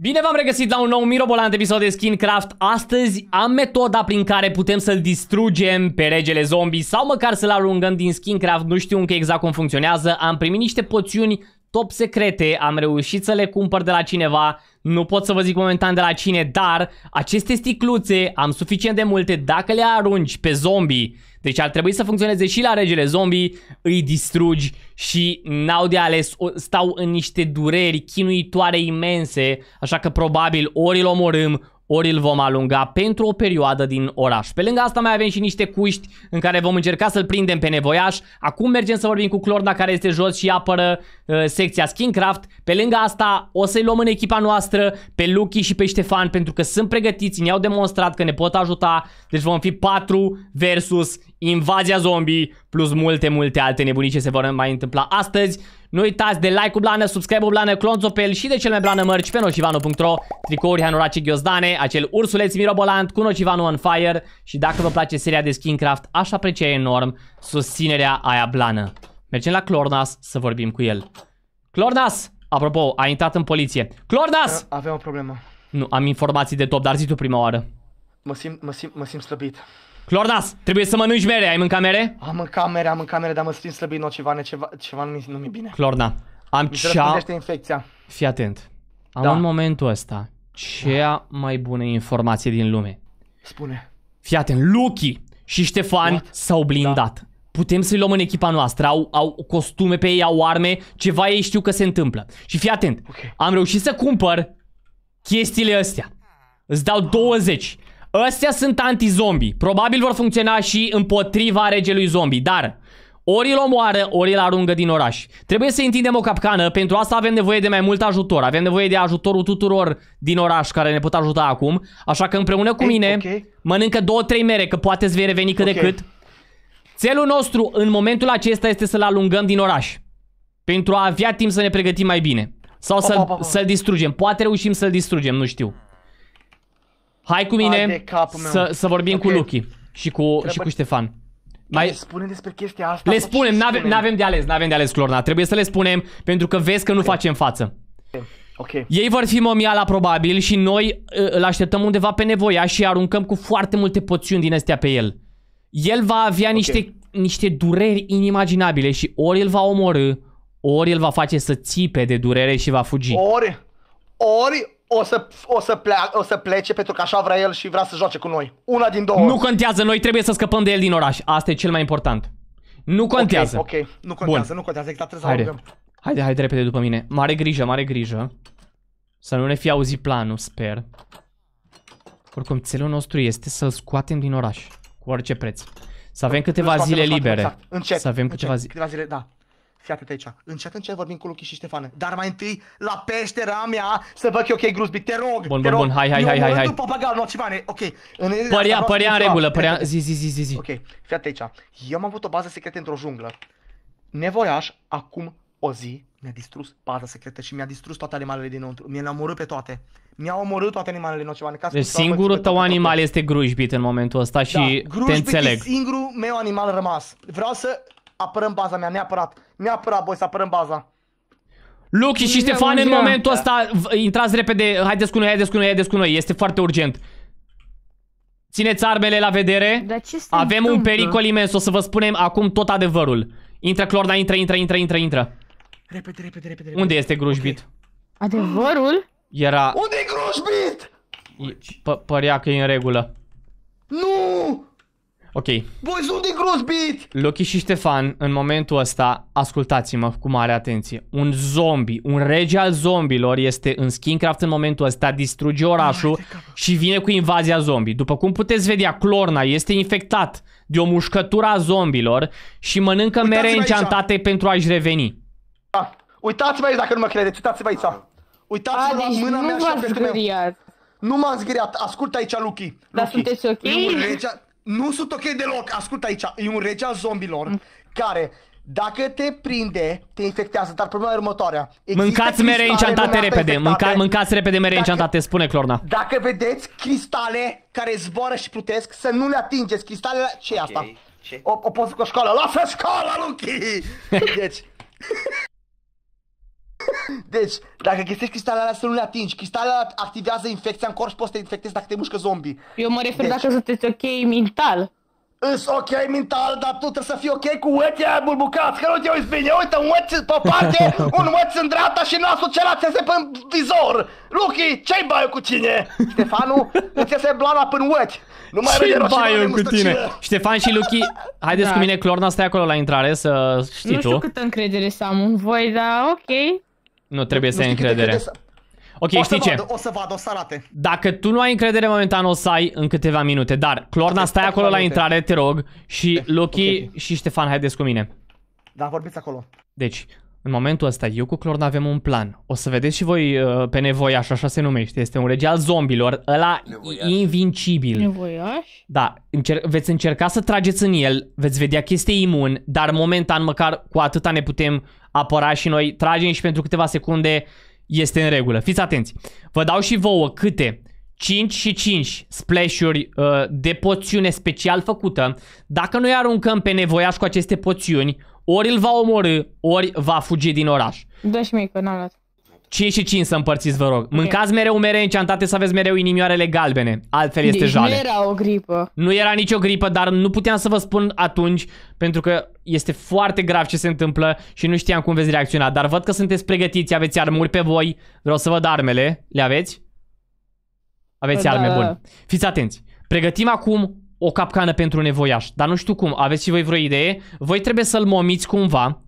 Bine v-am regăsit la un nou mirobolant episod de Skincraft. Astăzi am metoda prin care putem să-l distrugem pe regele zombie sau măcar să-l alungăm din Skincraft. Nu știu încă exact cum funcționează. Am primit niște poțiuni top secrete, am reușit să le cumpăr de la cineva, nu pot să vă zic momentan de la cine, dar aceste sticluțe am suficient de multe, dacă le arunci pe zombie deci ar trebui să funcționeze și la regele zombie, îi distrugi și n-au de ales, stau în niște dureri chinuitoare imense, așa că probabil ori îl omorâm, ori îl vom alunga pentru o perioadă din oraș. Pe lângă asta mai avem și niște cuști în care vom încerca să-l prindem pe nevoiaș. Acum mergem să vorbim cu Clorna care este jos și apără Uh, secția Skincraft. Pe lângă asta o să-i luăm în echipa noastră pe Lucky și pe Ștefan pentru că sunt pregătiți, ne-au demonstrat că ne pot ajuta. Deci vom fi 4 versus invazia zombie plus multe, multe alte nebunii ce se vor mai întâmpla astăzi. Nu uitați de like-ul blană, subscribe-ul blană, clonțopel și de cel mai blană mărci pe nocivano.ro Tricouri Hanurace Ghiozdane, acel ursuleț mirobolant cu Nocivano on fire Și dacă vă place seria de Skincraft, aș aprecia enorm susținerea aia blană Mergem la Clornas să vorbim cu el. Clornas! Apropo, a intrat în poliție. Clornas! Da, Avem o problemă. Nu, am informații de top, dar zi tu prima oară. Mă simt, mă simt, mă simt slăbit. Clornas, trebuie să mănânci mere. Ai mâncat mere? Am mâncat mere, am mâncat mere, dar mă simt slăbit, nu, ceva, ceva, ceva nu, nu mi-e bine. Clorna, am mi cea... infecția. Fii atent. Am da. în momentul ăsta cea mai bună informație din lume. Spune. Fii atent, Lucky și Ștefan da. s-au blindat. Da putem să-i luăm în echipa noastră. Au, au costume pe ei, au arme, ceva ei știu că se întâmplă. Și fii atent, okay. am reușit să cumpăr chestiile astea. Îți dau 20. Astea sunt anti zombi. Probabil vor funcționa și împotriva regelui zombie, dar... Ori îl omoară, ori îl arungă din oraș. Trebuie să întindem o capcană, pentru asta avem nevoie de mai mult ajutor. Avem nevoie de ajutorul tuturor din oraș care ne pot ajuta acum. Așa că împreună cu mine okay. mănâncă două, trei mere, că poate ți vei reveni cât okay. de cât. Țelul nostru în momentul acesta este să-l alungăm din oraș. Pentru a avea timp să ne pregătim mai bine. Sau să-l să, distrugem. Poate reușim să-l distrugem, nu știu. Hai cu mine să, să vorbim okay. cu Lucky și cu, Trebuie... și cu Ștefan. Mai... Le spunem despre chestia asta? Le păi spunem, Nu avem de ales, Nu avem de ales, Clorna. Trebuie să le spunem, pentru că vezi că nu okay. facem față. Okay. Okay. Ei vor fi momiala probabil și noi ă, îl așteptăm undeva pe nevoia și aruncăm cu foarte multe poțiuni din astea pe el. El va avea okay. niște, niște dureri inimaginabile și ori îl va omorâ, ori îl va face să țipe de durere și va fugi. Ori, ori o să, o, să plea, o să plece pentru că așa vrea el și vrea să joace cu noi. Una din două. Nu contează, noi trebuie să scăpăm de el din oraș. Asta e cel mai important. Nu contează. Ok, okay. Nu contează, Bun. nu contează. Exact trebuie să haide. haide, haide repede după mine. Mare grijă, mare grijă. Să nu ne fie auzit planul, sper. Oricum, țelul nostru este să-l scoatem din oraș. Cu orice preț. Să avem câteva spate, zile libere. Exact. Încet, să avem încet, câteva, zi... câteva zile, da. Fii atent aici. Încet, încet vorbim cu Luchi și Ștefane. Dar mai întâi la peștera mea să văd că ok, Gruzbic, te rog. Bun, te bun, rog. bun, hai, hai, hai, hai, hai. Nu papagal, nu civane. Ok. În părea, părea în regulă, părea, zi, zi, zi, zi, zi. Ok, fii atent aici. Eu am avut o bază secretă într-o junglă. Nevoiaș, acum o zi, mi-a distrus pata secretă și mi-a distrus toate animalele din dinăuntru. Mi-a omorât pe toate. Mi-a omorât toate animalele în Deci singurul tău animal este grujbit în momentul ăsta și da, te înțeleg. singurul meu animal rămas. Vreau să apărăm baza mea, neapărat. Neapărat, boi, să apărăm baza. Luchi și Ștefan, în momentul da. ăsta, intrați repede, haideți cu noi, haideți cu noi, haideți cu noi, este foarte urgent. Țineți armele la vedere. Avem un pericol imens, o să vă spunem acum tot adevărul. Intră Clorda, intră, intră, intră, intră, intră. Repede, repede, repede. repede. Unde este Grujbit? Okay. Adevărul? Era... Unde i Grujbit? P Părea că e în regulă. Nu! Ok. Voi unde e Grujbit? Loki și Ștefan, în momentul ăsta, ascultați-mă cu mare atenție. Un zombie, un rege al zombilor este în Skinkraft în momentul ăsta, distruge orașul și vine cu invazia zombie. După cum puteți vedea, Clorna este infectat de o mușcătură a zombilor și mănâncă mere înceantate pentru a-și reveni. Da. Uitați-vă aici dacă nu mă credeți, uitați-vă aici. Uitați-vă la deci mâna mea nu și pe Nu m-am zgâriat, ascultă aici, Lucky. Dar Lucky. sunteți ok? E un rege... Nu sunt ok deloc, ascultă aici. E un rege al zombilor mm. care, dacă te prinde, te infectează. Dar problema e următoarea. Există Mâncați mere înceantate repede, mânca, mâncați repede mere înceantate, spune Clorna. Dacă vedeți cristale care zboară și plutesc, să nu le atingeți. Cristalele... ce okay. asta? Ce? O, o poți cu o școală. Lasă școala, Lucky! Deci... Deci, dacă găsești cristalele alea să nu le atingi, cristalele alea activează infecția în corp și poți să te infectezi dacă te mușcă zombi. Eu mă refer deci, dacă sunteți ok mental. Îs ok mental, dar tu trebuie să fii ok cu aia bulbucați, că nu te uiți bine. Uite, un ueț pe parte, un ueț în dreapta și nasul celălalt se pe vizor. Luchi, ce-i baiu cu tine? Ștefanu, îți iese blana până ueți. Nu mai ce baiu cu tine? Ștefan și Luchi, haideți da. cu mine, Clorna, stai acolo la intrare să știi tu. Nu știu tu. câtă încredere să am în voi, dar ok. Nu trebuie nu, să ai încredere. Să... Ok, o știi ce? Vadă, o să vadă, o să arate. Dacă tu nu ai încredere momentan, o să ai în câteva minute. Dar, Clorna, stai acolo la intrare, te rog. Și Loki okay. și Ștefan, haideți cu mine. Da, vorbiți acolo. Deci, în momentul ăsta eu cu Clorn avem un plan. O să vedeți și voi uh, pe nevoiaș, așa se numește. Este un rege al zombilor, ăla nevoiaș. invincibil. Nevoiaș? Da, încer- veți încerca să trageți în el, veți vedea că este imun, dar momentan măcar cu atâta ne putem apăra și noi. Tragem și pentru câteva secunde este în regulă. Fiți atenți. Vă dau și vouă câte 5 și 5 splash-uri uh, de poțiune special făcută. Dacă noi aruncăm pe nevoiaș cu aceste poțiuni, ori îl va omorâ, ori va fugi din oraș. Dă și mie că n-am luat. 5 și 5 să împărțiți, vă rog. Okay. Mâncați mereu mere înceantate să aveți mereu inimioarele galbene. Altfel este deci jale. nu era o gripă. Nu era nicio gripă, dar nu puteam să vă spun atunci, pentru că este foarte grav ce se întâmplă și nu știam cum veți reacționa. Dar văd că sunteți pregătiți, aveți armuri pe voi. Vreau să văd armele. Le aveți? Aveți păi da. arme, da, bun. Da. Fiți atenți. Pregătim acum o capcană pentru nevoiaș. Dar nu știu cum, aveți și voi vreo idee? Voi trebuie să-l momiți cumva.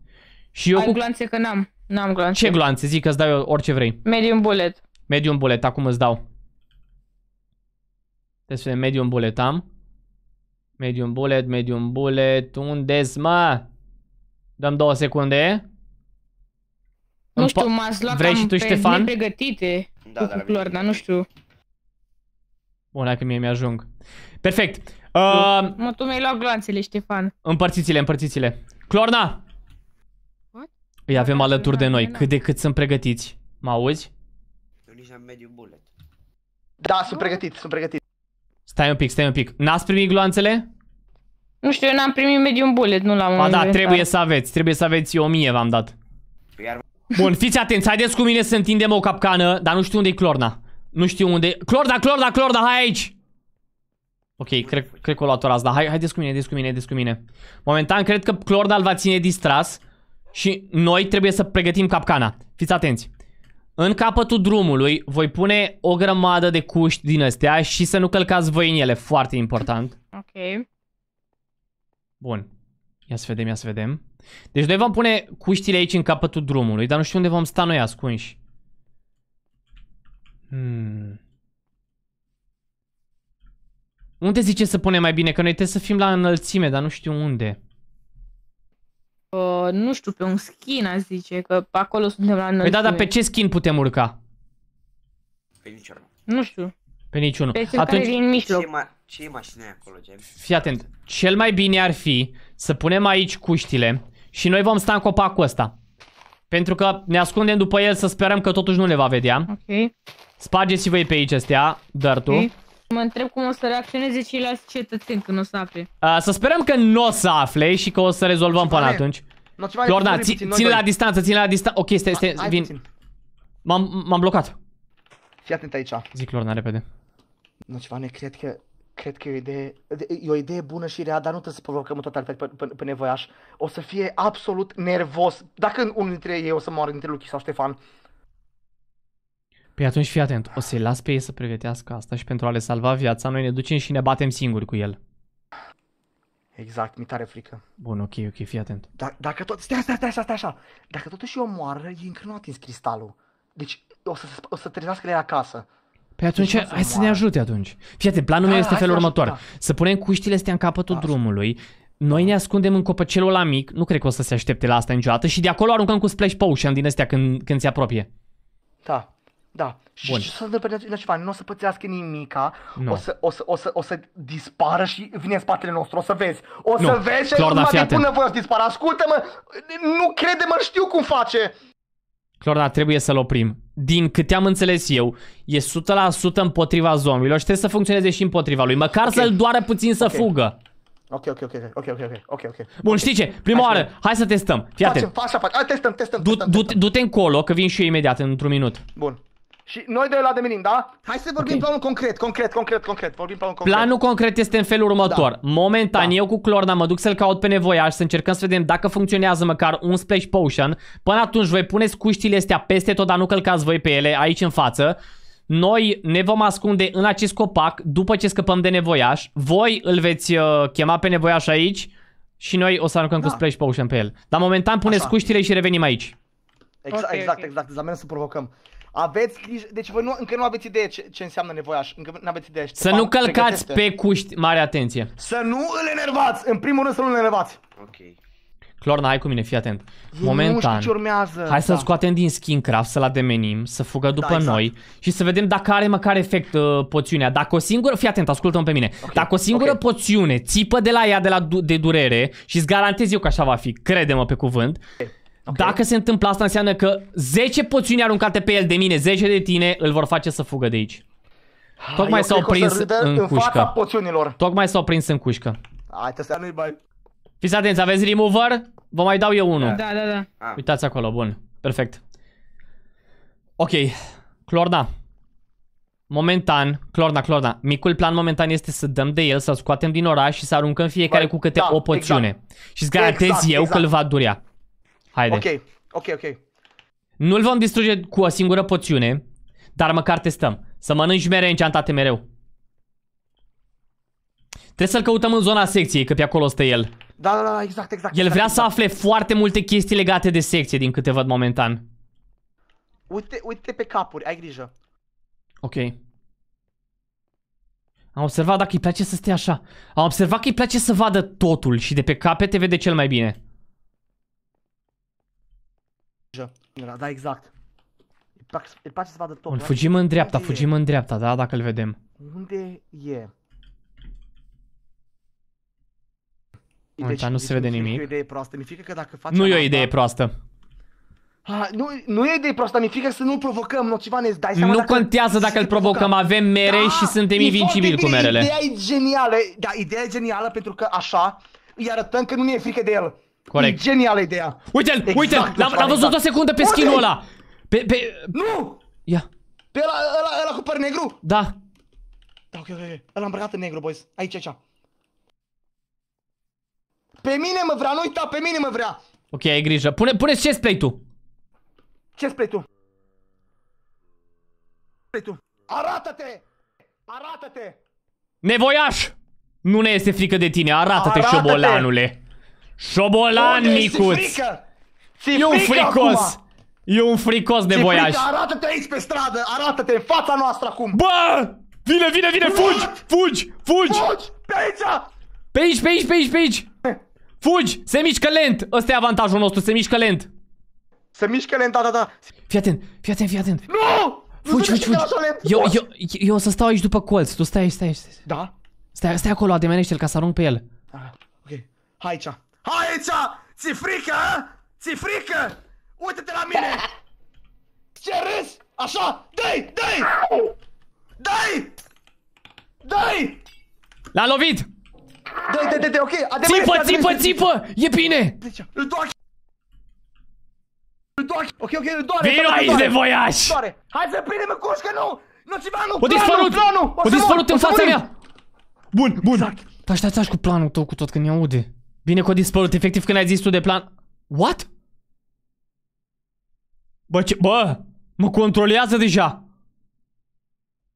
Și eu Ai cu... glanțe că n-am. N-am glanțe. Ce glanțe? Zic că îți dau orice vrei. Medium bullet. Medium bullet, acum îți dau. Trebuie să vedem medium bullet am. Medium bullet, medium bullet. Unde-s, mă? Dăm două secunde. Nu știu, m-ați luat Vrei și tu, Ștefan? pregătite da, cu dar, da, culoare, dar nu știu. Bun, dacă mie mi-ajung. Perfect. Uh, mă, tu mi-ai luat gloanțele, Ștefan. Împărțiți-le, împărțiți-le. Clorna! What? Îi avem alături de da, noi, cât de cât sunt pregătiți. Mă auzi? Eu nici am mediu bullet. Da, sunt pregătit, sunt pregătit. Stai un pic, stai un pic. N-ați primit gloanțele? Nu știu, eu n-am primit medium bullet, nu l-am Ba da, trebuie să aveți, trebuie să aveți, eu 1000 v-am dat. Păi Bun, fiți atenți, haideți cu mine să întindem o capcană, dar nu știu unde e Clorna. Nu știu unde... Clorna, Clorna, Clorna, hai aici! Ok, cred, cred că o luat asta. Hai, haideți cu mine, haideți cu mine, haideți cu mine. Momentan cred că Clordal va ține distras și noi trebuie să pregătim capcana. Fiți atenți. În capătul drumului voi pune o grămadă de cuști din astea și să nu călcați voi în ele. Foarte important. Ok. Bun. Ia să vedem, ia să vedem. Deci noi vom pune cuștile aici în capătul drumului, dar nu știu unde vom sta noi ascunși. Hmm. Unde zice să punem mai bine? Că noi trebuie să fim la înălțime, dar nu știu unde. Uh, nu știu, pe un skin a zice, că acolo suntem la înălțime. Păi da, dar pe ce skin putem urca? Pe niciunul. Nu știu. Pe niciunul. Pe Atunci... care în mijloc. Ce, ma e mașina acolo, James? Fii atent. Cel mai bine ar fi să punem aici cuștile și noi vom sta în copacul ăsta. Pentru că ne ascundem după el să sperăm că totuși nu le va vedea. Ok. Spargeți-vă pe aici astea, tu. Okay. Mă întreb cum o să reacționeze ceilalți cetățeni când o să afle. Uh, să sperăm că nu o să afle și că o să rezolvăm până atunci. No, ți ține la distanță, ține la distanță. Ok, stai, stai, vin. M-am blocat. Fii atent aici. Zic Lorna, repede. Nu ceva ne cred că... Cred că e o idee, e o idee bună și rea, dar nu trebuie să provocăm în total pe, pe, pe nevoiaș. O să fie absolut nervos. Dacă unul dintre ei o să moară, dintre Luchi sau Ștefan, Păi atunci fii atent, o să-i las pe ei să pregătească asta și pentru a le salva viața, noi ne ducem și ne batem singuri cu el. Exact, mi tare frică. Bun, ok, ok, fii atent. Da, dacă tot, stai, stai, stai, stai, stai așa. Dacă totuși o moară, e încă nu atins cristalul. Deci o să, o să trezească de acasă. Păi deci atunci, deci hai să, ne ajute atunci. Fii atent, planul da, meu este felul următor. Da. Să punem cuștile astea în capătul da, drumului, noi ne ascundem în copăcelul ăla mic, nu cred că o să se aștepte la asta niciodată, și de acolo aruncăm cu splash potion din astea când, când se apropie. Da. Da. Și și să se întâmple la ceva, Nu o să pățească nimica, no. o, să, o, să, o, să, o să dispară și vine în spatele nostru, o să vezi. O să nu. vezi și mă din voi o să dispară. Ascultă-mă, nu crede-mă, știu cum face. Clor da, trebuie să-l oprim. Din câte am înțeles eu, e 100% împotriva zombilor și trebuie să funcționeze și împotriva lui. Măcar okay. să-l doare puțin să okay. fugă. Ok, ok, ok, ok, ok, ok, ok, ok. Bun, știi ce? Prima hai oară, să... hai să testăm. Fii atent. Facem, așa, fac. Hai, testăm, testăm, du, testăm. Du-te, du-te încolo, că vin și eu imediat, într-un minut. Bun. Și noi doi la demenim, da? Hai să vorbim okay. planul concret, concret, concret, concret. Vorbim planul concret. Planul concret este în felul următor. Da. Momentan da. eu cu Clorna mă duc să-l caut pe nevoiaș, să încercăm să vedem dacă funcționează măcar un splash potion. Până atunci voi puneți cuștile astea peste tot, dar nu călcați voi pe ele aici în față. Noi ne vom ascunde în acest copac după ce scăpăm de nevoiaș. Voi îl veți uh, chema pe nevoiaș aici și noi o să aruncăm da. cu splash potion pe el. Dar momentan puneți Așa. cuștile și revenim aici. Exact, okay, exact, okay. exact. Zamen deci să provocăm. Aveți grijă, deci voi nu, încă nu aveți idee ce, ce înseamnă nevoiaș, încă nu aveți idee. Să nu călcați pe cuști, mare atenție. Să nu îl enervați, în primul rând să nu îl enervați. Ok. Clorna, hai cu mine, fii atent. Momentan, nu știu ce urmează. hai să-l da. scoatem din Skincraft, să-l ademenim, să fugă da, după da, exact. noi și să vedem dacă are măcar efect uh, poțiunea. Dacă o singură, fii atent, ascultă-mă pe mine. Okay. Dacă o singură okay. poțiune țipă de la ea de, la, de durere și ți garantez eu că așa va fi, crede-mă pe cuvânt, okay Okay. Dacă se întâmplă asta, înseamnă că 10 poțiuni aruncate pe el de mine, 10 de tine, îl vor face să fugă de aici. Tocmai s-au prins în, în cușcă. Poțiunilor. Tocmai s-au prins în cușcă. Hai, să nu-i bai. Fiți atenți, aveți remover? Vă mai dau eu unul. Da, da, da. Ah. Uitați acolo, bun. Perfect. Ok. Clorna. Momentan, Clorna, Clorna, micul plan momentan este să dăm de el, să-l scoatem din oraș și să aruncăm fiecare Bă, cu câte da, o poțiune. Exact. Și ți garantez exact, eu exact. că îl exact. va durea. Haide. Ok, ok, ok. Nu-l vom distruge cu o singură poțiune, dar măcar testăm. Să mănânci mere înceantate mereu. Trebuie să-l căutăm în zona secției, că pe acolo stă el. Da, da, da, exact, exact. El exact, vrea exact. să afle foarte multe chestii legate de secție, din câte văd momentan. Uite, uite pe capuri, ai grijă. Ok. Am observat dacă îi place să stea așa. Am observat că îi place să vadă totul și de pe capete vede cel mai bine. Da, da, exact. Îi place, să vadă tot. Bun, adică fugim în dreapta, fugim în dreapta, da, dacă îl vedem. Unde e? Deci, nu deci se vede nimic. E o idee proastă. Mi frică că dacă facem Nu e o idee asta... proastă. Ha, nu, nu e idee proastă, mi frică să nu provocăm, nu ceva ne dai seama Nu dacă contează dacă îl provocăm, avem mere da, și suntem invincibili cu merele. Ideea e genială, da, ideea e genială pentru că așa îi arătăm că nu ne e frică de el. Corect. E genială ideea. Uite-l, exact uite-l, l-am exact. văzut o secundă pe skinul ăla. Pe, pe... Nu! Ia. Pe ăla, ăla, ăla cu păr negru? Da. Da, ok, ok, ok. Ăla îmbrăcat în negru, boys. Aici, aici. Pe mine mă vrea, nu uita, pe mine mă vrea. Ok, ai grijă. Pune, pune ce spray tu. Ce spray tu? Spray tu. Arată-te! Arată-te! Nevoiaș! Nu ne este frică de tine, arată-te, arată șobolanule! Șobolan micuț! e un fricos! E un fricos de voiaj! Arată-te aici pe stradă! Arată-te în fața noastră acum! Bă! Vine, vine, vine! Fugi! Fugi! Fugi! Fugi! Pe aici! Pe aici, pe aici, pe aici, pe aici! Fugi! Se mișcă lent! Ăsta e avantajul nostru, se mișcă lent! Se mișcă lent, da, da, da! Fii atent, fii atent, fii atent! Nu! Fugi, fugi, fugi! Eu, eu, eu o să stau aici după colț, tu stai aici, stai aici. Da? Stai, stai acolo, ademenește-l ca să arunc pe el. Ah, ok. Hai cea. Hai aici! Ți frică, a? Ți frică? Uite-te la mine! Ce râzi? Așa? Dai, dai! Dai! Dai! L-a lovit! Dai, dai, dai, i ok! țipă, țipă, țipă! E bine! Deci, îl doare! Îl doare! Ok, ok, îl doare! Vino aici de voiaș! Hai să prindem în cușcă, nu! Nu ceva, nu! O dispărut! planul. O, o dispărut în fața mea! Bun, bun! Exact. Taci, taci, taci cu planul tău cu tot, că ne aude. Bine că a dispărut. Efectiv când ai zis tu de plan... What? Bă, ce... Bă! Mă controlează deja!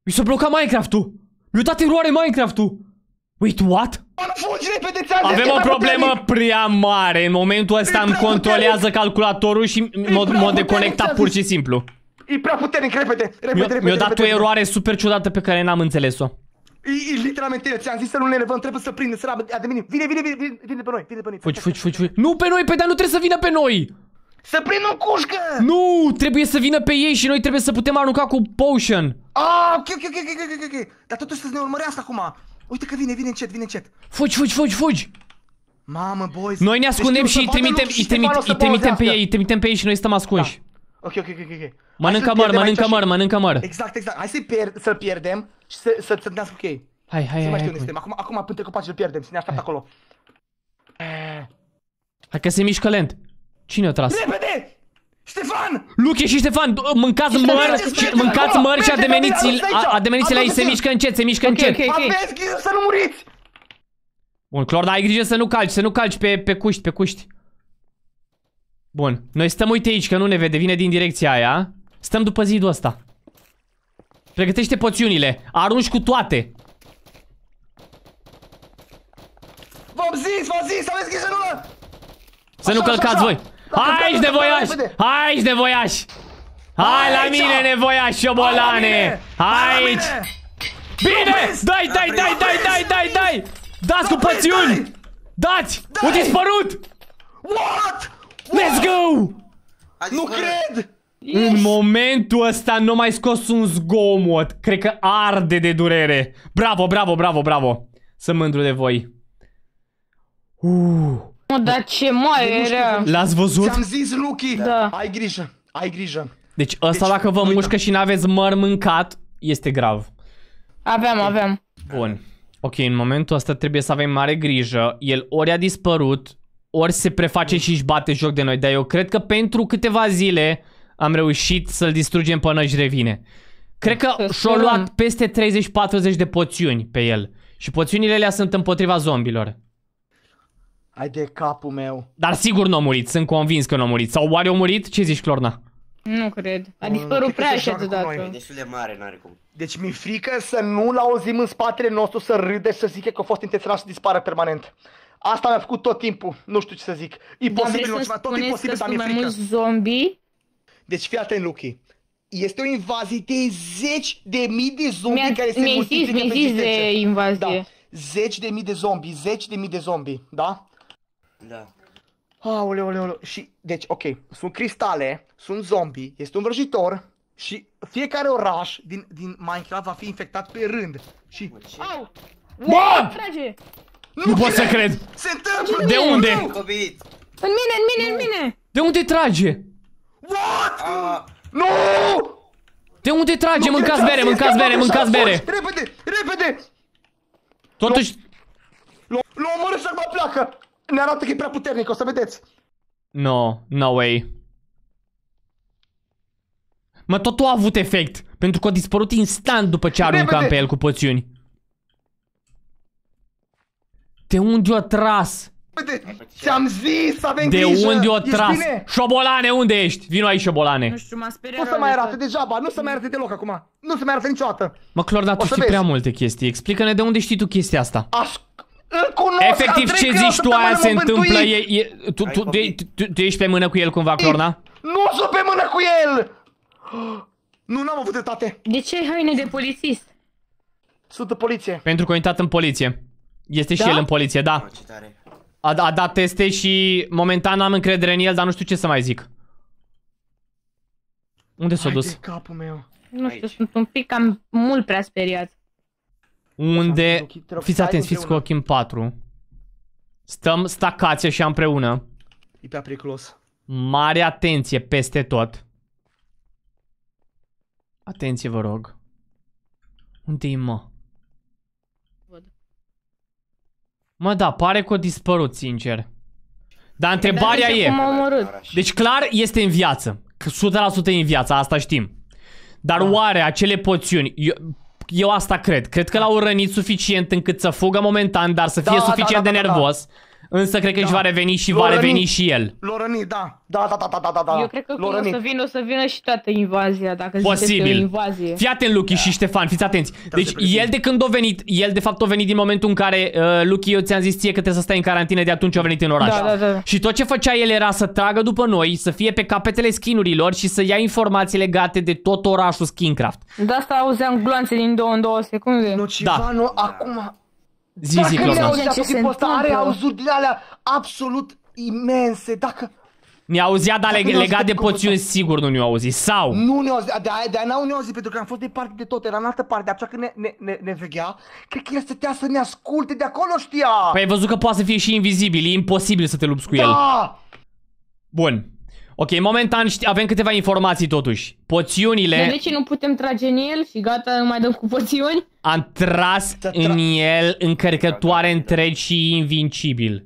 Mi s-a blocat Minecraft-ul! Mi-a dat eroare Minecraft-ul! Wait, what? Avem o problemă prea mare. În momentul ăsta îmi controlează calculatorul și mă deconecta pur și simplu. E prea puternic, repede, Mi-a dat o eroare super ciudată pe care n-am înțeles-o. I literalmente, ți-am zis să nu ne levăm, trebuie să prindem, să a minim. Vine, vine, vine, vine, vine pe noi, vine pe noi. Fugi, fugi, fugi, fugi. Nu pe noi, pe dar nu trebuie să vină pe noi. Să prind în cușcă! Nu! Trebuie să vină pe ei și noi trebuie să putem arunca cu potion. Ah, ok, ok, ok, ok, ok, ok. Dar totuși să ne urmărească acum. Uite că vine, vine încet, vine încet. Fugi, fugi, fugi, fugi! Mamă, boys. Noi ne ascundem deci, și îi trimitem, îi trimitem, îi trimitem pe ei, îi trimitem pe ei și noi stăm ascunși. Da. Ok, ok, ok, ok. Mănânc măr, mănânc măr, mănânc măr. Exact, exact. Hai să pier- să pierdem și să, să să dăm ei. Hai, hai, hai. Să mai știu unde suntem. Acum, acum până copaci îl pierdem, să ne așteaptă acolo. Hai că se mișcă lent. Cine a tras? Repede! Ștefan! Luche și Ștefan, mâncați măr, mâncați măr și ademeniți, ademeniți la ei se mișcă încet, se mișcă încet. Aveți grijă să nu muriți! Bun, Clor, dar ai grijă să nu calci, să nu calci pe, pe cuști, pe cuști. Bun. Noi stăm, uite aici, că nu ne vede. Vine din direcția aia. Stăm după zidul ăsta. Pregătește poțiunile. Arunci cu toate. V-am zis, v-am zis, aveți grijă nu Să nu călcați voi. Hai de voiași! Hai de voiași! Hai la mine, nevoiași, obolane! Aici! Bine! Dai, dai, dai, dai, dai, dai, dai! Dați cu poțiuni! Dați! Au dispărut? What? Let's go! Adică- nu cred! În momentul ăsta nu mai scos un zgomot. Cred că arde de durere. Bravo, bravo, bravo, bravo. Sunt mândru de voi. Mă, Dar ce mai era? L-ați văzut? Ți-am zis, Lucky. Da. Ai grijă, ai grijă. Deci ăsta deci, dacă vă uita. mușcă și n-aveți măr mâncat, este grav. Avem, avem. Bun. Ok, în momentul ăsta trebuie să avem mare grijă. El ori a dispărut, ori se preface și își bate joc de noi, dar eu cred că pentru câteva zile am reușit să-l distrugem până își revine. Cred că și-a luat peste 30-40 de poțiuni pe el. Și poțiunile alea sunt împotriva zombilor. Ai de capul meu. Dar sigur nu a murit, sunt convins că nu a murit. Sau oare a murit? Ce zici, Clorna? Nu cred. Mm. A dispărut prea deci așa dată. Destul de mare, n-are cum. Deci mi-e frică să nu-l auzim în spatele nostru să râde și să zică că a fost intenționat să dispară permanent. Asta mi-a făcut tot timpul, nu știu ce să zic. Imposibil, da, ceva, tot imposibil, dar mi-e frică. mai mulți zombie? Deci fii atent, Lucky. Este o invazie de zeci de mii de zombie mi care se mi multiplică zis, pe zis de invazie. Da. Zeci de mii de zombie, zeci de mii de zombie, da? Da. Aoleu, oleu, oleu. Și, deci, ok, sunt cristale, sunt zombie, este un vrăjitor și fiecare oraș din, din Minecraft va fi infectat pe rând. Și... Au! Wow! Trage! Nu, pot să cred. Se întâmplă. De unde? În mine, în mine, în mine. De unde trage? What? Nu! De unde trage? mâncați bere, mâncați bere, mâncați bere. Repede, repede. Totuși... L-o omorât și acum pleacă. Ne arată că e prea puternic, o să vedeți. No, no way. Mă, tot a avut efect, pentru că a dispărut instant după ce aruncam pe el cu poțiuni. De unde o tras? ți-am zis să avem De grijă. unde o tras? Șobolane, unde ești? Vino aici, șobolane. Nu știu, m-a speriat. Nu să mai arate degeaba, nu să mai arate deloc acum. Nu se mai arate niciodată. Mă, Clor, dar tu știi vezi. prea multe chestii. Explică-ne de unde știi tu chestia asta. Aș... Îl cunosc, Efectiv, ce zici tu aia se întâmplă, e, e, tu, tu, de, tu, tu ești pe mână cu el cumva, Clorna? Nu sunt pe mână cu el! Nu, n-am avut tate. De ce ai haine de polițist? Sunt de poliție. Pentru că a intrat în poliție. Este da? și el în poliție, da. A, a dat teste și momentan am încredere în el, dar nu știu ce să mai zic. Unde s-a dus? capul meu. Nu știu, Aici. sunt un pic cam mult prea speriat. Unde... Fiți atenți, fiți cu ochii în patru. Stăm stacați și împreună. E pe periculos. Mare atenție peste tot. Atenție, vă rog. Unde-i, mă? Mă, da, pare că a dispărut, sincer. Dar păi, întrebarea e... Cum Deci clar este în viață. 100% e în viață, asta știm. Dar da. oare acele poțiuni... Eu, eu asta cred. Cred că l-au rănit suficient încât să fugă momentan, dar să fie da, da suficient da, da, de nervos. Da, da, da. Însă cred că da. își va reveni și va reveni și el. Lorani, da. da. Da, da, da, da, da, da. Eu cred că o să vină, o să vină și toată invazia, dacă Posibil. ziceți invazie. Fii atent, Lucky da. și Ștefan, fiți atenți. Da, deci el de când a venit, el de fapt a venit din momentul în care, uh, Lucky, eu ți-am zis ție că trebuie să stai în carantină, de atunci a venit în oraș. Da, da, da. Și tot ce făcea el era să tragă după noi, să fie pe capetele skinurilor și să ia informații legate de tot orașul Skincraft. De da, asta auzeam gloanțe din două în două secunde. Nu, ceva da. nu, acum, Zi, zi, Clopna. pe tipul ăsta are auzuri din alea absolut imense, dacă... Mi-a auzit, dar legat de poțiuni sigur nu ne-a auzit, sau? Nu ne-a auzit, de-aia de n-au ne-a auzit, pentru că am fost departe de tot, era în altă parte, așa că ne, ne, ne, ne veghea, cred că el stătea să ne asculte, de acolo știa! Păi ai văzut că poate să fie și invizibil, e imposibil să te lupți cu da! el. Bun, Ok, momentan avem câteva informații totuși. Poțiunile... De deci nu putem trage în el și gata, nu mai dăm cu poțiuni? Am tras tra în el încărcătoare întregi și invincibil.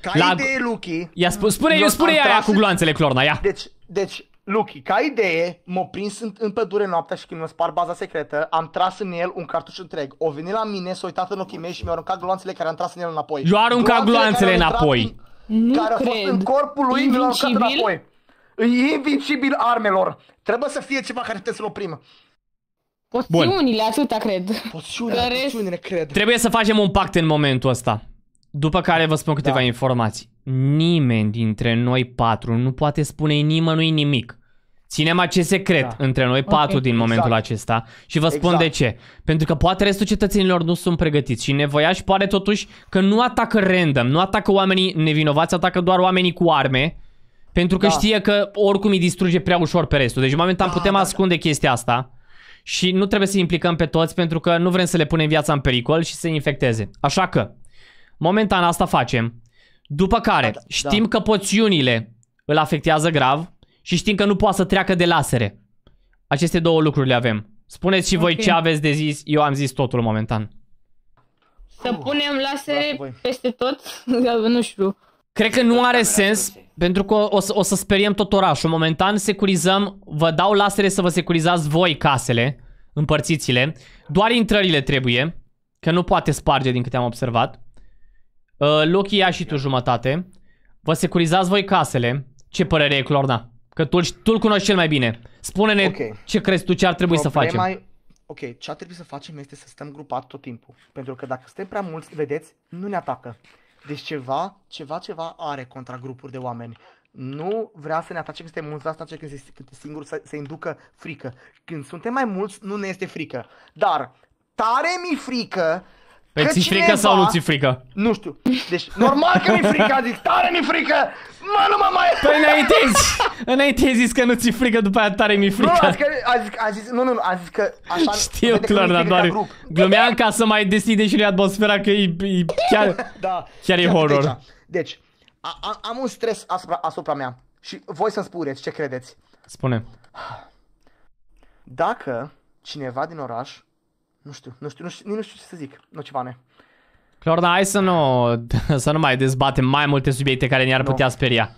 Ca La... idee, Lucky... Ia, sp spune, eu spune aia cu gloanțele, Clorna, ia. Deci, deci, Lucky, ca idee, m o prins în, în pădure noaptea și când mă spar spart baza secretă, am tras în el un cartuș întreg. O venit la mine, s-a uitat în ochii mei și mi-a aruncat gloanțele care am tras în el înapoi. Eu aruncat gloanțele, gloanțele înapoi. În... Nu care cred. a fost în corpul lui invincibil? l-a înapoi. E invincibil armelor. Trebuie să fie ceva care trebuie să-l oprim. Poțiunile, Bun. atâta cred. Poțiunile, Care... poțiunile, cred. Trebuie să facem un pact în momentul ăsta. După care vă spun da. câteva da. informații. Nimeni dintre noi patru nu poate spune nimănui nimic. Ținem acest secret da. între noi patru okay. din momentul exact. acesta și vă spun exact. de ce. Pentru că poate restul cetățenilor nu sunt pregătiți și nevoiași pare totuși că nu atacă random, nu atacă oamenii nevinovați, atacă doar oamenii cu arme, pentru că da. știe că oricum îi distruge prea ușor pe restul. Deci momentan da, putem da, da. ascunde da. chestia asta și nu trebuie să implicăm pe toți pentru că nu vrem să le punem viața în pericol și să se infecteze. Așa că, momentan asta facem. După care, da, da. știm da. că poțiunile îl afectează grav, și știm că nu poate să treacă de lasere. Aceste două lucruri le avem. Spuneți și voi ce aveți de zis, eu am zis totul momentan. Să punem lasere peste tot, nu știu. Cred că nu da, are da, da, sens, pentru că o să, o să speriem tot orașul. Momentan securizăm, vă dau lasere să vă securizați voi casele, împărțiți-le. Doar intrările trebuie, că nu poate sparge din câte am observat. Uh, Loki, ia și tu jumătate. Vă securizați voi casele. Ce părere e, Clorna? Că tu, tu îl cunoști cel mai bine. Spune-ne okay. ce crezi tu ce ar trebui Problema să facem. E... Ok, ce ar trebui să facem este să stăm grupat tot timpul. Pentru că dacă stăm prea mulți, vedeți, nu ne atacă. Deci ceva, ceva, ceva are contra grupuri de oameni. Nu vrea să ne atace când suntem mulți, asta ce când este singur să, se inducă frică. Când suntem mai mulți, nu ne este frică. Dar tare mi frică pe păi că ți frică sau nu ți frică? Nu știu. Deci, normal că mi-e frică, zic, tare mi-e frică! Mă, nu mă mai... Păi înainte ai zis, înainte ai zis că nu ți frică, după aia tare mi-e frică. Nu, a zis, că, a, zis, a zis, nu, nu, a zis că așa... Știu clar, dar doar glumeam ca să mai deschide și lui atmosfera că e, e chiar, da. chiar e horror. Deci, deci a, a, am un stres asupra, asupra mea și voi să-mi spuneți ce credeți. Spune. Dacă cineva din oraș nu știu, nu știu, nu știu, nu știu ce să zic. Nu ceva ne. Clorna, hai să nu, să nu mai dezbatem mai multe subiecte care ne-ar putea speria.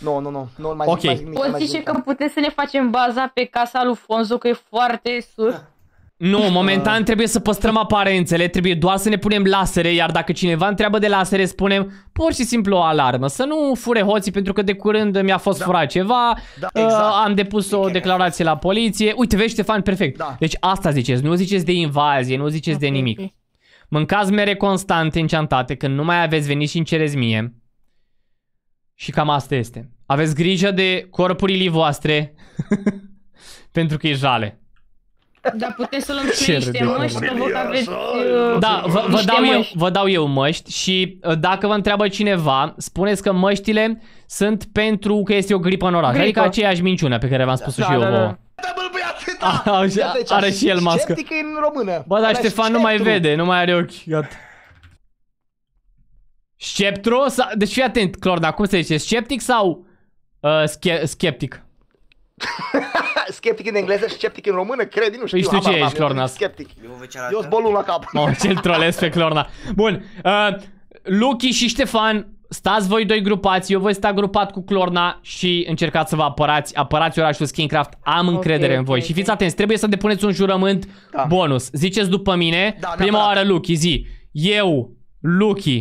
Nu, nu, nu, nu mai okay. zic, mai zic Poți zice că putem să ne facem baza pe casa lui Fonzo, că e foarte sus. Nu, ah. momentan trebuie să păstrăm aparențele, trebuie doar să ne punem lasere, iar dacă cineva întreabă de lasere, spunem pur și simplu o alarmă, să nu fure hoții pentru că de curând mi-a fost da. furat ceva, da, uh, exact. uh, am depus o declarație la poliție, uite vezi Ștefan, perfect, da. deci asta ziceți, nu ziceți de invazie, nu ziceți okay, de nimic. Okay. Mâncați mere constante, înceantate, când nu mai aveți venit și încereți mie. Și cam asta este. Aveți grijă de corpurile voastre, pentru că e jale. Da, puteți să luăm și niște măști, că vă aveți... Uh, da, vă, vă, dau eu, vă dau eu măști și uh, dacă vă întreabă cineva, spuneți că măștile sunt pentru că este o gripă în oraș. Gripă. Adică aceeași minciună pe care v-am spus-o da, și eu da, eu Da. da A, așa, deci, are și el mască. în română. Bă, dar Ștefan nu mai vede, nu mai are ochi. Gata. Sceptru? Deci fii atent, dar cum se zice? Sceptic sau uh, sche sceptic? Skeptic în engleză și sceptic în română, cred, nu știu. Păi știu ce ești, Clorna. Sceptic. Eu bolul la cap. Mă, ce-l trolesc pe Clorna. Bun. Uh, Luchi și Ștefan, stați voi doi grupați, eu voi sta grupat cu Clorna și încercați să vă apărați, apărați orașul Skincraft. am încredere okay, în voi. Okay, și fiți atenți, trebuie să depuneți un jurământ da. bonus. Ziceți după mine, da, prima oară Luchi, zi. Eu, Luchi.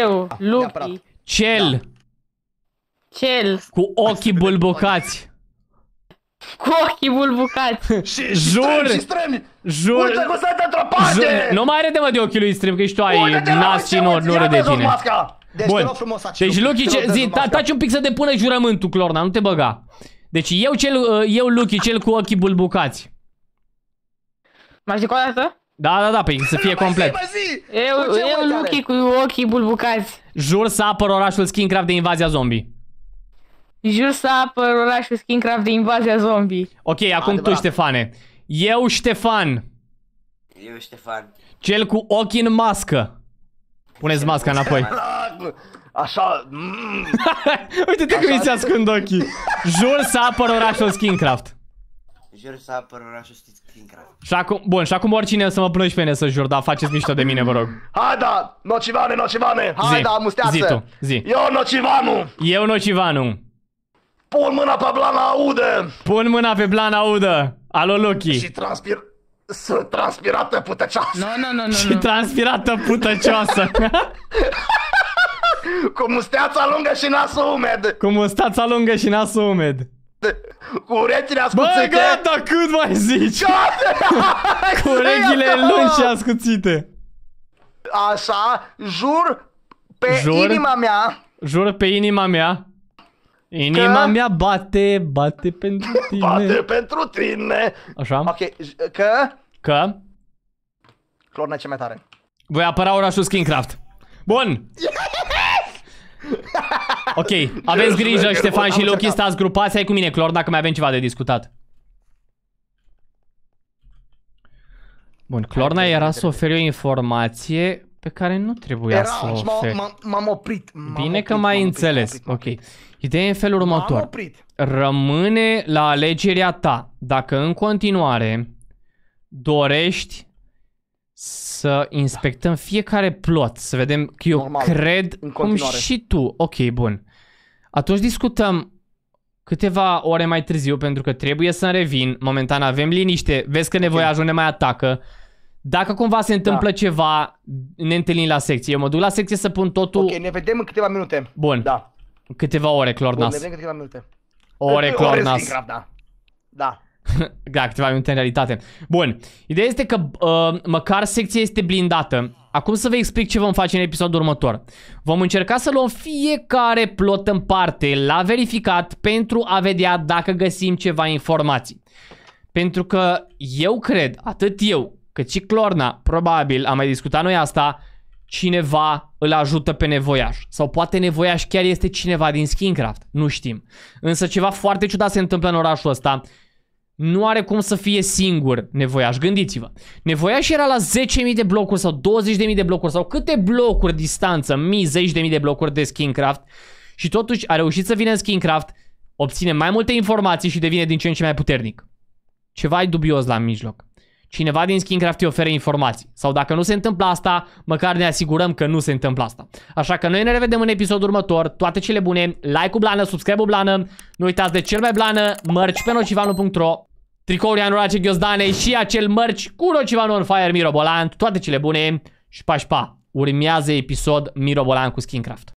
Eu, ah, Luchi. Cel. Da. Cel. Cu ochii bulbocați cu ochii bulbucați. Și, jur, jur, uite cum sunt într-o parte. Nu mai râde mă de ochii lui stream că ești tu ai nas și nu, nu De tine. Deci Bun. Deci Lucky, ce, zi, taci un pic să depună jurământul, Clorna, nu te băga. Deci eu, cel, uh, eu Lucky cel cu ochii bulbucați. Mai zic o dată? Da, da, da, păi să fie complet. Eu, eu Lucky cu ochii bulbucați. Jur să apăr orașul Skincraft de invazia zombie. Jur să apăr orașul skincraft de invazia zombie. Ok, acum Adevărat. tu, Ștefane. Eu, Ștefan. Eu, Ștefan. Cel cu ochii în mască. Puneți masca înapoi. Așa... Mm. Uite-te cum îți ascund ochii. Jur să apăr orașul skincraft. Jur să apăr orașul skincraft. Și acum, bun, și acum oricine o să mă plângi pe mine să jur, dar faceți mișto de mine, vă rog. Haida, da, nocivane, nocivane, hai zi, da, musteață. Zi tu, zi. Eu nocivanu. Eu nocivanu. Pun mâna pe blana audă! Pun mâna pe blana audă! Alo, Loki! Și transpir... Sunt transpirată putăcioasă! Nu, no, nu, no, nu, no, nu! Și transpirată putăcioasă! Cu musteața lungă și nasul umed! Cu mustața lungă și nasul umed! Cu urechile ascuțite! Bă, gata, cât mai zici? Cu urechile lungi și ascuțite! Așa, jur pe jur, inima mea... Jur pe inima mea Inima că... mea bate, bate pentru tine. Bate pentru tine. Așa. Ok, că... Că? Clorne ce mai tare. Voi apăra orașul Skincraft. Bun. Yes! ok, aveți grijă, Ștefan și Loki stați grupați. Hai cu mine, Clor, dacă mai avem ceva de discutat. Bun, Clorna era să oferi o informație pe care nu trebuia Era, să o oferi. M-am oprit. Bine că mai înțeles. Oprit, ok. Ideea e în felul următor. Rămâne la alegerea ta. Dacă în continuare dorești să inspectăm fiecare plot, să vedem că eu Normal, cred cum și tu. Ok, bun. Atunci discutăm câteva ore mai târziu pentru că trebuie să revin. Momentan avem liniște. Vezi că nevoia okay. ajunge mai atacă. Dacă cumva se întâmplă da. ceva, ne întâlnim la secție. Eu mă duc la secție să pun totul... Ok, ne vedem în câteva minute. Bun. Da. Câteva ore, Clornas. Bun, ne vedem în câteva minute. Ore, Clornas. Ore da. Da. da, câteva minute în realitate. Bun. Ideea este că uh, măcar secția este blindată. Acum să vă explic ce vom face în episodul următor. Vom încerca să luăm fiecare plot în parte la verificat pentru a vedea dacă găsim ceva informații. Pentru că eu cred, atât eu, Căci și Clorna, probabil, am mai discutat noi asta, cineva îl ajută pe nevoiaș. Sau poate nevoiaș chiar este cineva din Skincraft. nu știm. Însă ceva foarte ciudat se întâmplă în orașul ăsta. Nu are cum să fie singur nevoiaș, gândiți-vă. Nevoiaș era la 10.000 de blocuri sau 20.000 de blocuri sau câte blocuri distanță, mii, zeci de mii de blocuri de Skincraft. Și totuși a reușit să vină în Skincraft, obține mai multe informații și devine din ce în ce mai puternic. Ceva e dubios la mijloc. Cineva din Skincraft îi oferă informații. Sau dacă nu se întâmplă asta, măcar ne asigurăm că nu se întâmplă asta. Așa că noi ne revedem în episodul următor. Toate cele bune, like-ul blană, subscribe-ul blană. Nu uitați de cel mai blană, mărci pe nocivanu.ro Tricouri anulace ghiozdane și acel mărci cu nocivanu on fire mirobolant. Toate cele bune și pa, și pa. Urmează episod mirobolant cu Skincraft.